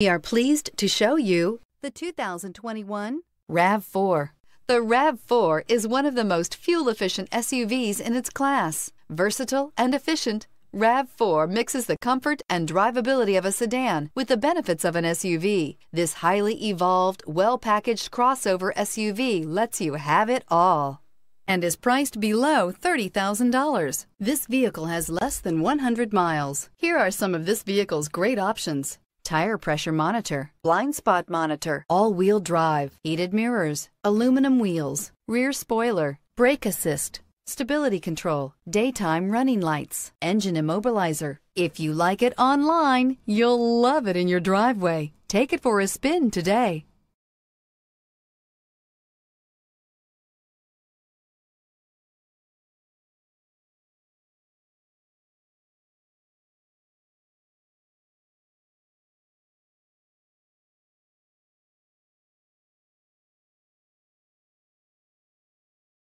We are pleased to show you the 2021 RAV4. The RAV4 is one of the most fuel-efficient SUVs in its class. Versatile and efficient, RAV4 mixes the comfort and drivability of a sedan with the benefits of an SUV. This highly evolved, well-packaged crossover SUV lets you have it all and is priced below $30,000. This vehicle has less than 100 miles. Here are some of this vehicle's great options tire pressure monitor, blind spot monitor, all-wheel drive, heated mirrors, aluminum wheels, rear spoiler, brake assist, stability control, daytime running lights, engine immobilizer. If you like it online, you'll love it in your driveway. Take it for a spin today.